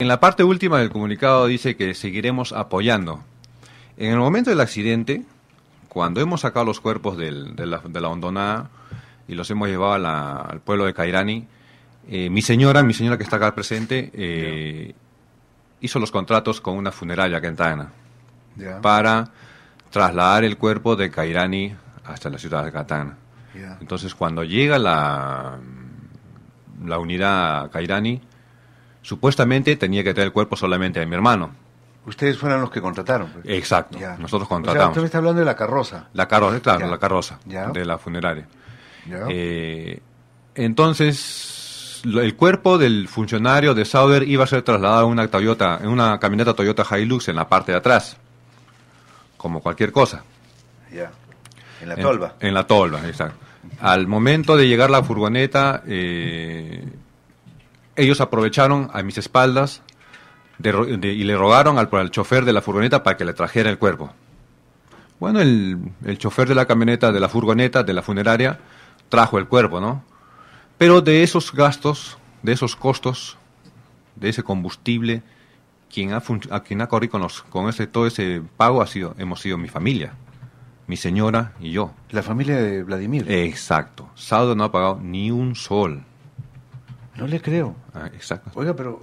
En la parte última del comunicado dice que seguiremos apoyando. En el momento del accidente, cuando hemos sacado los cuerpos de, la, hondonada y los hemos llevado al pueblo de Cairani, eh, mi señora, mi señora que está acá presente, eh, hizo los contratos con una funeraria cantana para trasladar el cuerpo de Cairani hasta la ciudad de Catana. Entonces, cuando llega la, la unidad Cairani, Supuestamente tenía que traer el cuerpo solamente de mi hermano. Ustedes fueron los que contrataron. Pues. Exacto, nosotros contratamos. usted me está hablando de la carroza. La carroza, claro, la carroza de la funeraria. Eh, entonces, el cuerpo del funcionario de Sauer iba a ser trasladado en una Toyota, en una camioneta Toyota Hilux en la parte de atrás, como cualquier cosa. Ya. En la tolva. En, la tolva, exacto. Al momento de llegar la furgoneta, eh, ellos aprovecharon a mis espaldas y le rogaron al, chofer de la furgoneta para que le trajera el cuerpo. Bueno, el, chofer de la camioneta, de la furgoneta, de la funeraria, trajo el cuerpo, ¿no? Pero de esos gastos, de esos costos, de ese combustible, quien ha, a quien ha corrido con, ese, todo ese pago ha sido, hemos sido mi familia, mi señora y yo. La familia de Vladimir. Exacto. Sábado no ha pagado ni un sol. No le creo. Ah, exacto. Oiga, pero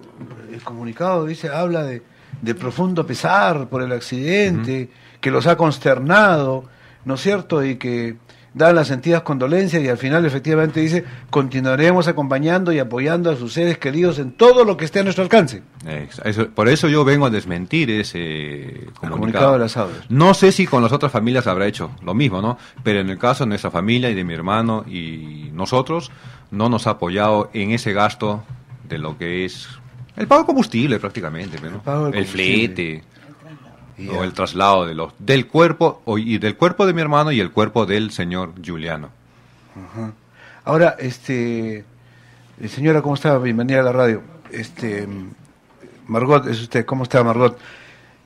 el comunicado dice, habla de, de profundo pesar por el accidente, que los ha consternado, ¿no es cierto? Y que dan las sentidas condolencias y al final efectivamente dice, continuaremos acompañando y apoyando a sus seres queridos en todo lo que esté a nuestro alcance. por eso yo vengo a desmentir ese comunicado. de las No sé si con las otras familias habrá hecho lo mismo, ¿no? Pero en el caso de nuestra familia y de mi hermano y nosotros, no nos ha apoyado en ese gasto de lo que es el pago de combustible prácticamente, el, el flete o el traslado de los del cuerpo y del cuerpo de mi hermano y el cuerpo del señor Juliano. Ahora, este señora, ¿cómo está? Bienvenida a la radio. Este Margot, es usted, ¿cómo está Margot?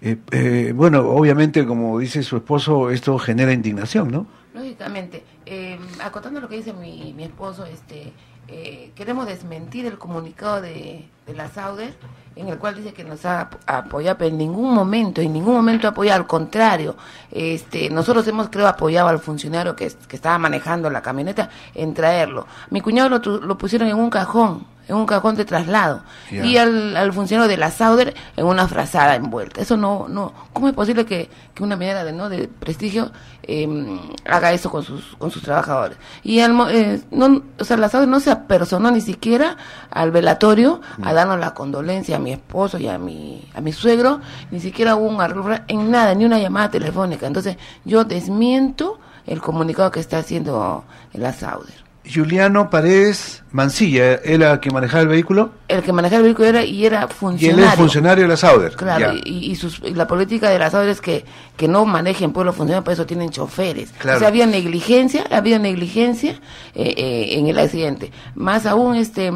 Eh, eh, bueno, obviamente, como dice su esposo, esto genera indignación, ¿no? Lógicamente, em, acotando lo que dice mi, esposo, este, eh, queremos desmentir el comunicado de, de la Sauder, en el cual dice que nos ha apoyado, pero en ningún momento, en ningún momento apoya, al contrario, este, nosotros hemos, creo, apoyado al funcionario que, que estaba manejando la camioneta en traerlo. Mi cuñado lo, lo pusieron en un cajón, en un cajón de traslado y al, al, funcionario de la Sauder en una frazada envuelta. Eso no, no, ¿cómo es posible que, una minera de, ¿no? de prestigio em, haga eso con sus, con sus trabajadores? Y al, eh, no, o sea, la Sauder no se apersonó ni siquiera al velatorio a mm. darnos la condolencia a mi esposo y a mi, a mi suegro, ni siquiera hubo un arreglo en nada, ni una llamada telefónica. Entonces yo desmiento el comunicado que está haciendo la Sauder. Juliano Paredes Mancilla era el que manejaba el vehículo. El que manejaba el vehículo era y era funcionario. Y él es funcionario de la Sauder. Claro, y, la política de la Sauder es que, que no manejen pueblos funcionarios, por eso tienen choferes. Claro. O sea, había negligencia, había negligencia eh, eh, en el accidente. Más aún, este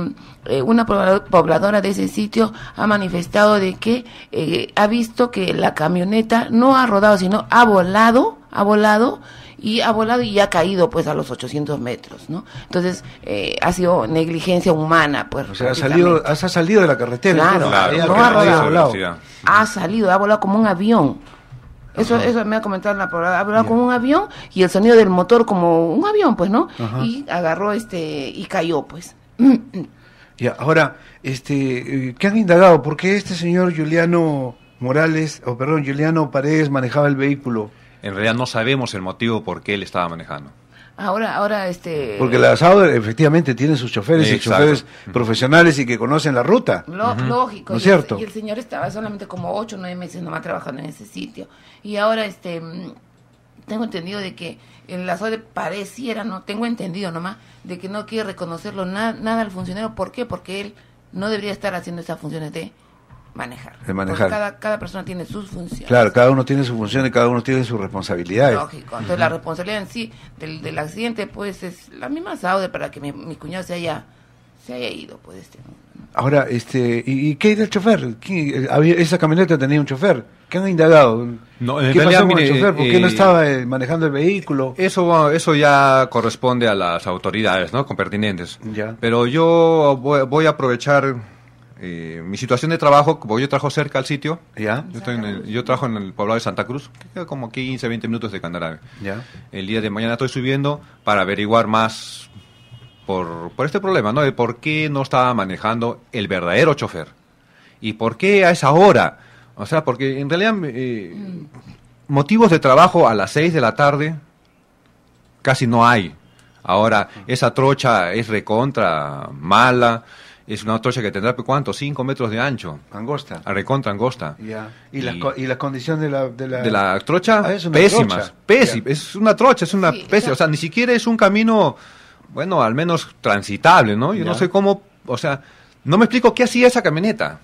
eh, una pobladora de ese sitio ha manifestado de que ha visto que la camioneta no ha rodado, sino ha volado, ha volado y ha volado y ha caído pues a los 800 metros, ¿no? Entonces eh, ha sido negligencia humana, pues. O sea, ha salido, ha salido de la carretera. Claro, no ha, salido, ha volado como un avión. Eso, eso me ha comentado la palabra. volado como un avión y el sonido del motor como un avión, pues, ¿no? Y agarró este y cayó, pues. y ahora, este, eh, ¿qué han indagado? ¿Por qué este señor Juliano Morales, o perdón, Juliano Paredes manejaba el vehículo? en realidad no sabemos el motivo por qué él estaba manejando. Ahora, ahora este. Porque la Sauer efectivamente tiene sus choferes y choferes profesionales y que conocen la ruta. Lógico. ¿No es cierto? y el señor estaba solamente como ocho o nueve meses nomás trabajando en ese sitio. Y ahora, este, mm, tengo entendido de que el Sauer pareciera, no, tengo entendido nomás, de que no quiere reconocerlo nada al funcionario. ¿Por qué? Porque él no debería estar haciendo esas funciones de manejar. Cada, persona tiene sus funciones. Claro, cada uno tiene su función y cada uno tiene sus responsabilidades. Lógico. Entonces, la responsabilidad en sí del, del, accidente, pues, es la misma Saude para que mi, mi, cuñado se haya, se haya ido, pues, este Ahora, este, ¿y, qué es el chofer? Eh, ¿Esa camioneta tenía un chofer? ¿Qué han indagado? No, ¿Qué pasó con el chofer? ¿Por qué no eh, estaba eh, manejando el vehículo? Eso, eso ya corresponde a las autoridades, ¿no? pertinentes. Ya. Pero yo voy a aprovechar eh, mi situación de trabajo, Porque yo trabajo cerca al sitio, ¿Ya? Yo, trabajo en el poblado de Santa Cruz, que queda como 15, 20 minutos de Candarave. ¿Ya? El día de mañana estoy subiendo para averiguar más por, este problema, ¿no? De por qué no estaba manejando el verdadero chofer. ¿Y por qué a esa hora? O sea, porque en realidad eh, motivos de trabajo a las 6 de la tarde casi no hay. Ahora, esa trocha es recontra, mala. Es una trocha que tendrá, ¿cuánto? Cinco metros de ancho. Angosta. A ah, recontra angosta. ¿Y, las la, condición de la... De la, trocha, ah, es pésimas. Es una trocha, es una pésima. O sea, ni siquiera es un camino, bueno, al menos transitable, ¿no? Yo no sé cómo, o sea, no me explico qué hacía esa camioneta.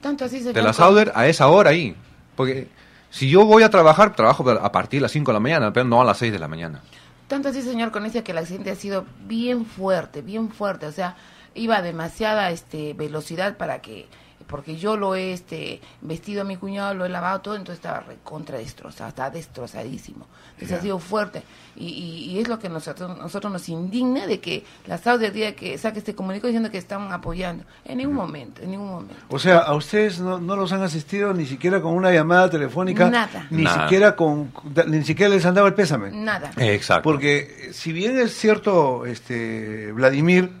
Tanto así se De la Sauder a esa hora ahí. Porque si yo voy a trabajar, trabajo a partir de las 5 de la mañana, pero no a las 6 de la mañana. Tanto así, señor Conecia, que el accidente ha sido bien fuerte, bien fuerte. O sea, iba a demasiada este, velocidad para que porque yo lo he este, vestido a mi cuñado, lo he lavado todo, entonces estaba recontra destrozado, estaba destrozadísimo. Entonces ha sido fuerte. Y, es lo que nosotros, nosotros nos indigna de que la sala día que saque este comunicado diciendo que están apoyando. En ningún momento, en ningún momento. O sea, a ustedes no, los han asistido ni siquiera con una llamada telefónica. Nada. Ni siquiera con ni siquiera les han dado el pésame. Nada. Exacto. Porque eh, si bien es cierto, este Vladimir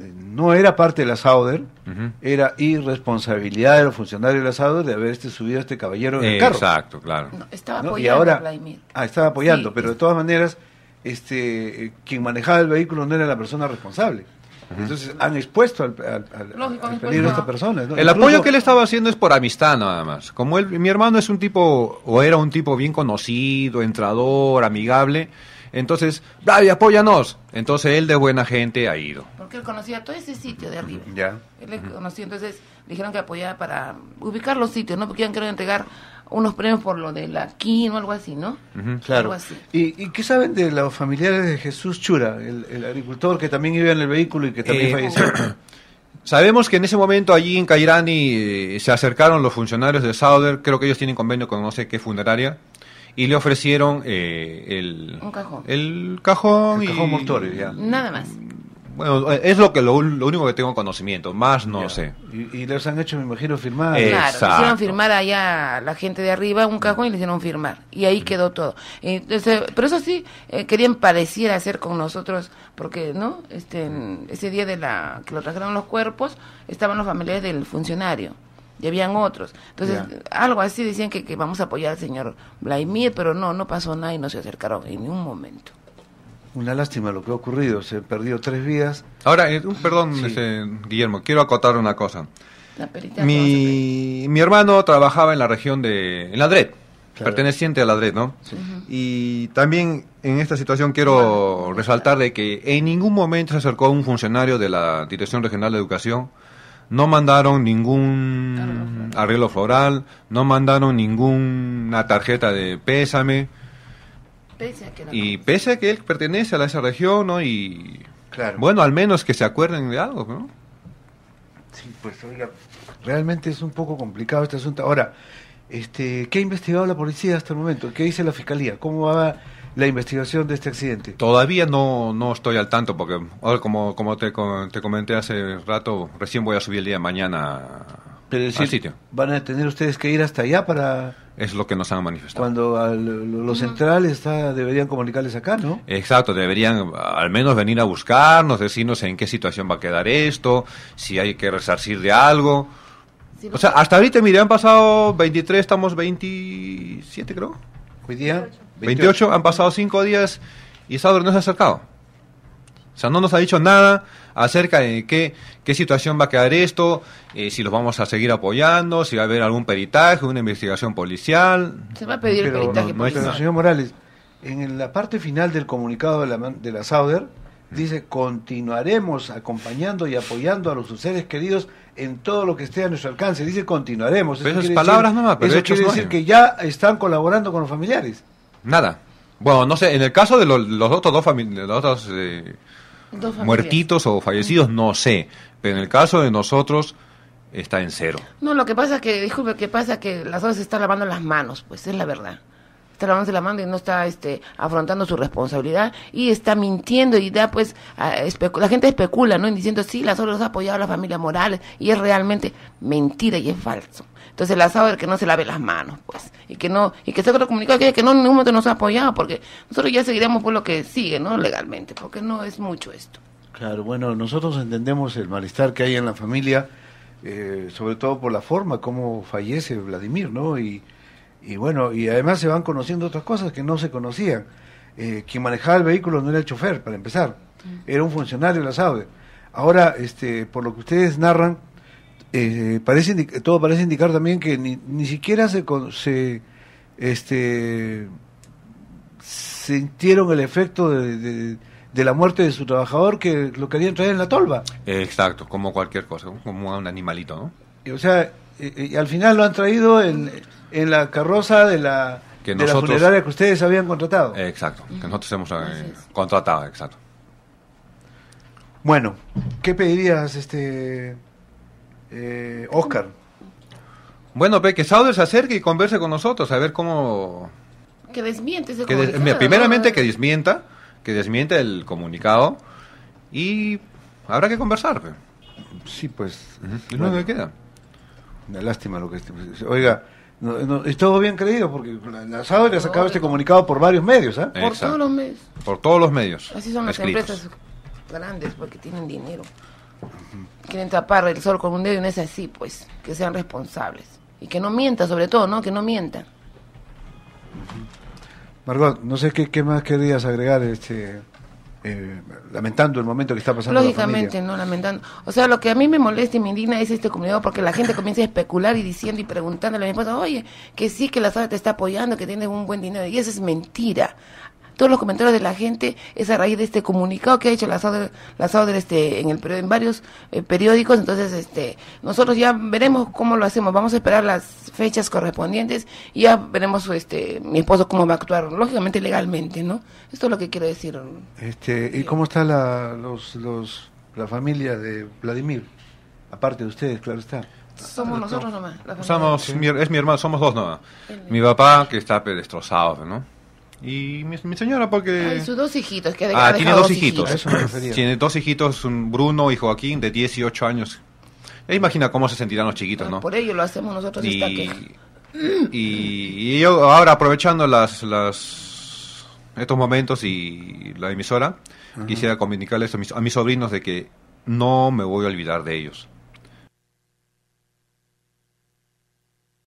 eh, no era parte de la Sauder, era irresponsabilidad de los funcionarios de la Sauder de haber este, subido a este caballero en el carro. Exacto, claro. estaba apoyando, y Ah, estaba apoyando, pero de todas maneras, este, eh, quien manejaba el vehículo no era la persona responsable. Entonces han expuesto al, pues, a persona. El apoyo que él estaba haciendo es por amistad nada más. Como él, mi hermano es un tipo, o era un tipo bien conocido, entrador, amigable, entonces, ¡ay, apóyanos. Entonces él de buena gente ha ido. Porque él conocía todo ese sitio de arriba. Ya. Él le conocía, entonces dijeron que apoyaba para ubicar los sitios, ¿no? Porque iban a entregar unos premios por lo de la o algo así, ¿no? claro. Algo así. ¿Y, qué saben de los familiares de Jesús Chura, el, agricultor que también iba en el vehículo y que también eh, falleció? Sabemos que en ese momento allí en Cairani eh, se acercaron los funcionarios de Sauder, creo que ellos tienen convenio con no sé qué funeraria, y le ofrecieron eh, el, cajón. el cajón. El Nada más. Bueno, es lo que lo, único que tengo conocimiento, más no sé. Y, les han hecho, me imagino, firmar. Claro, hicieron firmar allá la gente de arriba un cajón y le hicieron firmar. Y ahí mm. quedó todo. Entonces, este, pero eso sí, eh, querían parecer hacer con nosotros, porque, ¿no? Este, ese día de la que lo trajeron los cuerpos, estaban los familiares del funcionario y habían otros. Entonces, algo así decían que, vamos a apoyar al señor Vladimir, pero no, no pasó nada y no se acercaron en ningún momento. Una lástima lo que ha ocurrido, se perdió tres vidas. Ahora, eh, perdón, este, Guillermo, quiero acotar una cosa. mi, mi hermano trabajaba en la región de... en la DRED, perteneciente a la DRED, ¿no? Y también en esta situación quiero resaltar de que en ningún momento se acercó un funcionario de la Dirección Regional de Educación no mandaron ningún arreglo floral, no mandaron ninguna tarjeta de pésame. y pese a que él pertenece a esa región, ¿no? Y claro. bueno, al menos que se acuerden de algo, ¿no? Sí, pues oiga, realmente es un poco complicado este asunto. Ahora, este, ¿qué ha investigado la policía hasta el momento? ¿Qué dice la fiscalía? ¿Cómo va la investigación de este accidente? Todavía no, no estoy al tanto porque, oh, como, como te, comenté hace rato, recién voy a subir el día de mañana Pero sitio. ¿Van a tener ustedes que ir hasta allá para...? Es lo que nos han manifestado. Cuando los centrales está, deberían comunicarles acá, ¿no? Exacto, deberían al menos venir a buscarnos, decirnos en qué situación va a quedar esto, si hay que resarcir de algo. o sea, hasta ahorita, mire, han pasado 23, estamos 27, creo hoy día 28. han pasado 5 días y Sauder no se ha acercado. O sea, no nos ha dicho nada acerca de qué, situación va a quedar esto, eh, si los vamos a seguir apoyando, si va a haber algún peritaje, una investigación policial. Se va a pedir el peritaje no, policial. Pero, señor Morales, en la parte final del comunicado de la, de la Sauder, mm. dice, continuaremos acompañando y apoyando a los seres queridos en todo lo que esté a nuestro alcance. Dice continuaremos. esas palabras no pero eso quiere decir que ya están colaborando con los familiares. Nada. Bueno, no sé, en el caso de los, otros dos, los otros, dos eh, muertitos o fallecidos, no sé. Pero en el caso de nosotros está en cero. No, lo que pasa es que, disculpe, que pasa que las dos se están lavando las manos, pues es la verdad está lavándose la mano y no está este, afrontando su responsabilidad y está mintiendo y da pues, la gente especula, ¿no? diciendo, sí, las obras ha apoyado la familia Morales y es realmente mentira y es falso. Entonces la SAO es que no se lave las manos, pues, y que no, y que se comunicado que, no en ningún momento nos ha apoyado, porque nosotros ya seguiremos por lo que sigue, ¿no? Legalmente, porque no es mucho esto. Claro, bueno, nosotros entendemos el malestar que hay en la familia, eh, sobre todo por la forma como fallece Vladimir, ¿no? Y, y bueno, y además se van conociendo otras cosas que no se conocían. Eh, quien manejaba el vehículo no era el chofer, para empezar, mm. era un funcionario la sabe Ahora, este, por lo que ustedes narran, eh, parece todo parece indicar también que ni, siquiera se, se este, sintieron el efecto de, la muerte de su trabajador que lo querían traer en la tolva. Exacto, como cualquier cosa, como a un animalito, ¿no? o sea, eh, y al final lo han traído en en la carroza de la, de la funeraria que ustedes habían contratado. exacto, que nosotros hemos eh, contratado, exacto. Bueno, ¿qué pedirías, este eh, Oscar? Bueno, pe, que Saúl se acerque y converse con nosotros, a ver cómo... Que desmiente primeramente que desmienta, que desmienta el comunicado y habrá que conversar. Sí, pues... no -huh. queda? Una lástima lo que... Este, oiga, no, todo bien creído, porque la SAO le ha sacado este comunicado por varios medios, ¿eh? Por todos los medios. Por todos los medios. Así son las empresas grandes, porque tienen dinero. Quieren tapar el sol con un dedo y no es así, pues. Que sean responsables. Y que no mientan, sobre todo, ¿no? Que no mientan. Margot, no sé qué, qué más querías agregar, este... Eh, lamentando el momento que está pasando. Lógicamente, no lamentando. O sea, lo que a mí me molesta y me indigna es este comunidad porque la gente comienza a especular y diciendo y preguntando a mi esposa, oye, que sí, que la zona te está apoyando, que tienes un buen dinero. Y eso es mentira todos los comentarios de la gente es a raíz de este comunicado que ha hecho la SAUDER este, en, el, en varios eh, periódicos. Entonces, este, nosotros ya veremos cómo lo hacemos. Vamos a esperar las fechas correspondientes y ya veremos este, mi esposo cómo va a actuar, lógicamente legalmente, ¿no? Esto es lo que quiero decir. Este, ¿Y cómo está la, los, los, la familia de Vladimir? Aparte de ustedes, claro está. Somos nosotros nomás. somos, es mi hermano, somos dos nomás. Mi papá que está pues, destrozado, ¿no? Y mi, señora, porque. sus dos hijitos, que Ah, tiene dos, hijitos. Tiene dos hijitos, Bruno y Joaquín, de 18 años. E imagina cómo se sentirán los chiquitos, ¿no? Por ello lo hacemos nosotros y, Y, yo ahora aprovechando las, las estos momentos y la emisora, quisiera comunicarles a mis sobrinos de que no me voy a olvidar de ellos.